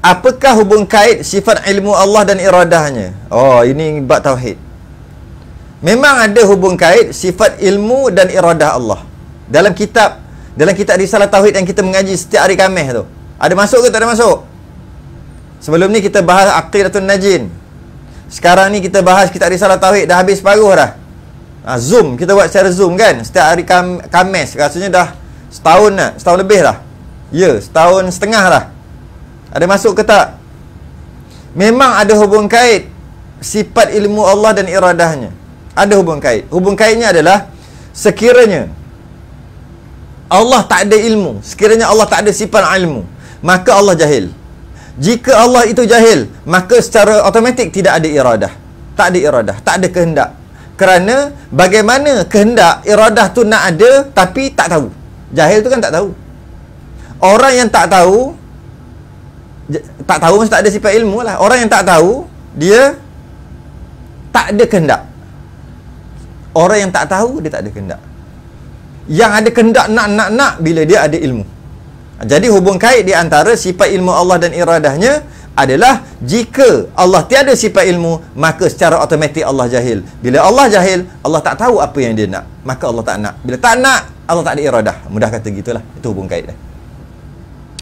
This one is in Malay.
Apakah hubung kait sifat ilmu Allah dan iradahnya? Oh, ini bab tauhid. Memang ada hubung kait sifat ilmu dan iradah Allah. Dalam kitab, dalam kitab risalah tauhid yang kita mengaji setiap hari Khamis tu. Ada masuk ke tak ada masuk? Sebelum ni kita bahas Aqidatun Najin. Sekarang ni kita bahas kitab risalah tauhid dah habis separuh dah. Ha, zoom, kita buat secara Zoom kan? Setiap hari Khamis. Rasanya dah setahun dah, setahun lebih dah. Ya, setahun setengah dah. Ada masuk ke tak? Memang ada hubung kait sifat ilmu Allah dan iradahnya. Ada hubung kait. Hubung kaitnya adalah sekiranya Allah tak ada ilmu, sekiranya Allah tak ada sifat ilmu, maka Allah jahil. Jika Allah itu jahil, maka secara automatik tidak ada iradah. Tak ada iradah, tak ada kehendak. Kerana bagaimana kehendak iradah tu nak ada tapi tak tahu. Jahil tu kan tak tahu. Orang yang tak tahu tak tahu mesti tak ada sifat ilmu lah orang yang tak tahu dia tak ada kehendak orang yang tak tahu dia tak ada kehendak yang ada kehendak nak nak nak bila dia ada ilmu jadi hubung kait di antara sifat ilmu Allah dan iradahnya adalah jika Allah tiada sifat ilmu maka secara automatik Allah jahil bila Allah jahil Allah tak tahu apa yang dia nak maka Allah tak nak bila tak nak Allah tak ada iradah mudah kata gitulah itu hubung kaitlah